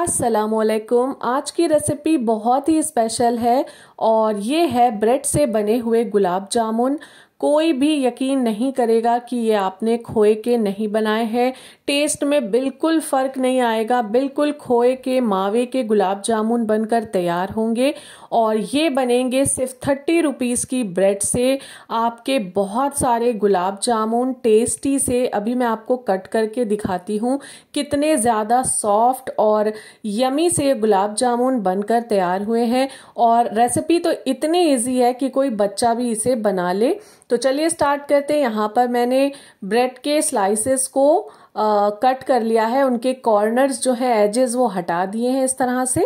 असलकुम आज की रेसिपी बहुत ही स्पेशल है और ये है ब्रेड से बने हुए गुलाब जामुन कोई भी यकीन नहीं करेगा कि ये आपने खोए के नहीं बनाए हैं टेस्ट में बिल्कुल फ़र्क नहीं आएगा बिल्कुल खोए के मावे के गुलाब जामुन बनकर तैयार होंगे और ये बनेंगे सिर्फ थर्टी रुपीज़ की ब्रेड से आपके बहुत सारे गुलाब जामुन टेस्टी से अभी मैं आपको कट करके दिखाती हूँ कितने ज़्यादा सॉफ्ट और यमी से गुलाब जामुन बनकर तैयार हुए हैं और रेसिपी तो इतनी ईजी है कि कोई बच्चा भी इसे बना ले तो चलिए स्टार्ट करते हैं यहाँ पर मैंने ब्रेड के स्लाइसेस को आ, कट कर लिया है उनके कॉर्नर्स जो है एजेस वो हटा दिए हैं इस तरह से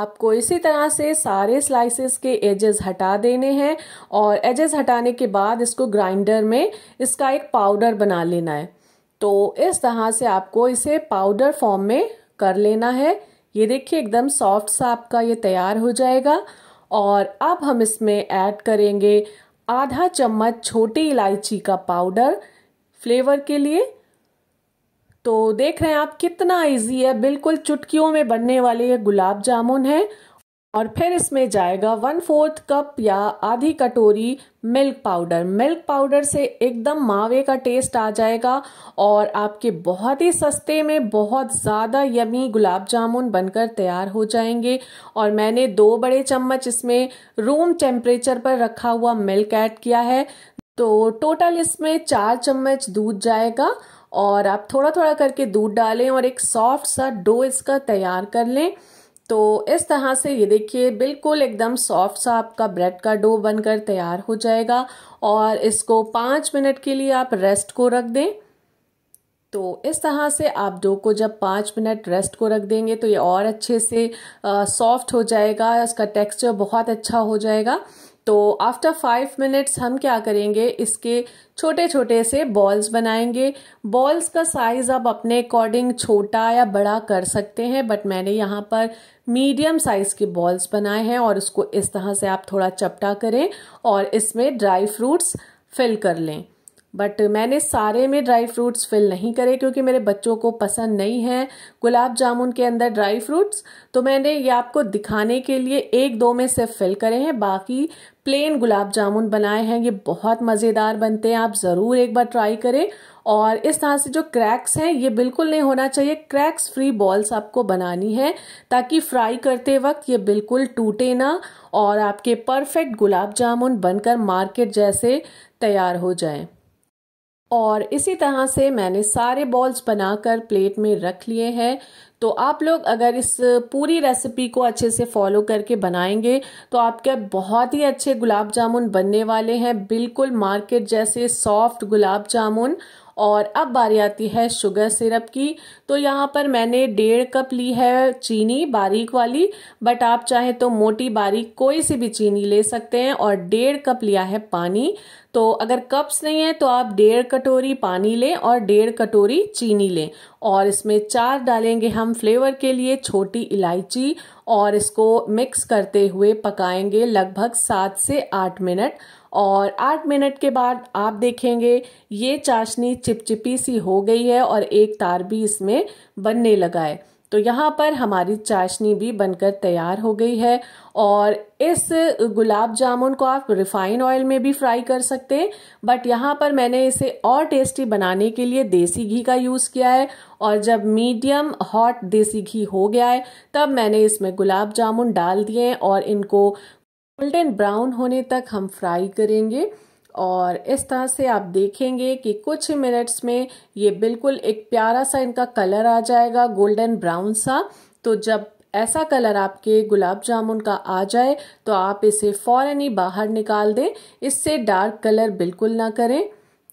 आपको इसी तरह से सारे स्लाइसेस के एजेस हटा देने हैं और एजेस हटाने के बाद इसको ग्राइंडर में इसका एक पाउडर बना लेना है तो इस तरह से आपको इसे पाउडर फॉर्म में कर लेना है ये देखिए एकदम सॉफ्ट सा आपका ये तैयार हो जाएगा और अब हम इसमें ऐड करेंगे आधा चम्मच छोटी इलायची का पाउडर फ्लेवर के लिए तो देख रहे हैं आप कितना इजी है बिल्कुल चुटकियों में बनने वाले ये गुलाब जामुन है और फिर इसमें जाएगा वन फोर्थ कप या आधी कटोरी मिल्क पाउडर मिल्क पाउडर से एकदम मावे का टेस्ट आ जाएगा और आपके बहुत ही सस्ते में बहुत ज़्यादा यमी गुलाब जामुन बनकर तैयार हो जाएंगे और मैंने दो बड़े चम्मच इसमें रूम टेम्परेचर पर रखा हुआ मिल्क ऐड किया है तो टोटल इसमें चार चम्मच दूध जाएगा और आप थोड़ा थोड़ा करके दूध डालें और एक सॉफ्ट सा डो इसका तैयार कर लें तो इस तरह से ये देखिए बिल्कुल एकदम सॉफ्ट सा आपका ब्रेड का डो बनकर तैयार हो जाएगा और इसको पाँच मिनट के लिए आप रेस्ट को रख दें तो इस तरह से आप डो को जब पाँच मिनट रेस्ट को रख देंगे तो ये और अच्छे से सॉफ्ट हो जाएगा इसका टेक्सचर बहुत अच्छा हो जाएगा तो आफ्टर फाइव मिनट्स हम क्या करेंगे इसके छोटे छोटे से बॉल्स बनाएंगे बॉल्स का साइज़ आप अपने अकॉर्डिंग छोटा या बड़ा कर सकते हैं बट मैंने यहाँ पर मीडियम साइज़ के बॉल्स बनाए हैं और उसको इस तरह से आप थोड़ा चपटा करें और इसमें ड्राई फ्रूट्स फिल कर लें बट मैंने सारे में ड्राई फ्रूट्स फिल नहीं करे क्योंकि मेरे बच्चों को पसंद नहीं है गुलाब जामुन के अंदर ड्राई फ्रूट्स तो मैंने ये आपको दिखाने के लिए एक दो में सिर्फ फिल करे हैं बाकी प्लेन गुलाब जामुन बनाए हैं ये बहुत मज़ेदार बनते हैं आप ज़रूर एक बार ट्राई करें और इस तरह से जो क्रैक्स हैं ये बिल्कुल नहीं होना चाहिए क्रैक्स फ्री बॉल्स आपको बनानी है ताकि फ्राई करते वक्त ये बिल्कुल टूटे ना और आपके परफेक्ट गुलाब जामुन बनकर मार्केट जैसे तैयार हो जाएं और इसी तरह से मैंने सारे बॉल्स बनाकर प्लेट में रख लिए हैं तो आप लोग अगर इस पूरी रेसिपी को अच्छे से फॉलो करके बनाएंगे तो आपके बहुत ही अच्छे गुलाब जामुन बनने वाले हैं बिल्कुल मार्केट जैसे सॉफ्ट गुलाब जामुन और अब बारी आती है शुगर सिरप की तो यहाँ पर मैंने डेढ़ कप ली है चीनी बारीक वाली बट आप चाहे तो मोटी बारीक कोई सी भी चीनी ले सकते हैं और डेढ़ कप लिया है पानी तो अगर कप्स नहीं है तो आप डेढ़ कटोरी पानी लें और डेढ़ कटोरी चीनी लें और इसमें चार डालेंगे हम फ्लेवर के लिए छोटी इलायची और इसको मिक्स करते हुए पकाएंगे लगभग सात से आठ मिनट और आठ मिनट के बाद आप देखेंगे ये चाशनी चिपचिपी सी हो गई है और एक तार भी इसमें बनने लगा है तो यहाँ पर हमारी चाशनी भी बनकर तैयार हो गई है और इस गुलाब जामुन को आप रिफाइन ऑयल में भी फ्राई कर सकते हैं बट यहाँ पर मैंने इसे और टेस्टी बनाने के लिए देसी घी का यूज़ किया है और जब मीडियम हॉट देसी घी हो गया है तब मैंने इसमें गुलाब जामुन डाल दिए और इनको गोल्डन ब्राउन होने तक हम फ्राई करेंगे और इस तरह से आप देखेंगे कि कुछ मिनट्स में ये बिल्कुल एक प्यारा सा इनका कलर आ जाएगा गोल्डन ब्राउन सा तो जब ऐसा कलर आपके गुलाब जामुन का आ जाए तो आप इसे फ़ौरन ही बाहर निकाल दें इससे डार्क कलर बिल्कुल ना करें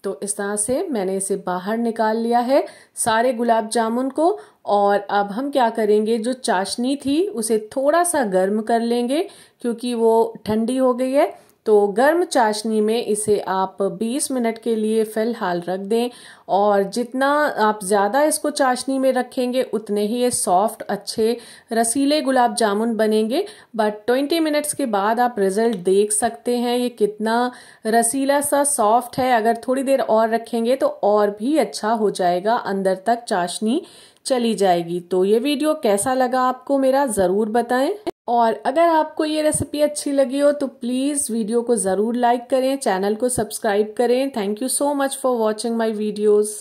तो इस तरह से मैंने इसे बाहर निकाल लिया है सारे गुलाब जामुन को और अब हम क्या करेंगे जो चाशनी थी उसे थोड़ा सा गर्म कर लेंगे क्योंकि वो ठंडी हो गई है तो गर्म चाशनी में इसे आप 20 मिनट के लिए फ़िलहाल रख दें और जितना आप ज़्यादा इसको चाशनी में रखेंगे उतने ही ये सॉफ्ट अच्छे रसीले गुलाब जामुन बनेंगे बट 20 मिनट्स के बाद आप रिज़ल्ट देख सकते हैं ये कितना रसीला सा सॉफ्ट है अगर थोड़ी देर और रखेंगे तो और भी अच्छा हो जाएगा अंदर तक चाशनी चली जाएगी तो ये वीडियो कैसा लगा आपको मेरा ज़रूर बताएं और अगर आपको ये रेसिपी अच्छी लगी हो तो प्लीज़ वीडियो को ज़रूर लाइक करें चैनल को सब्सक्राइब करें thank you so much for watching my videos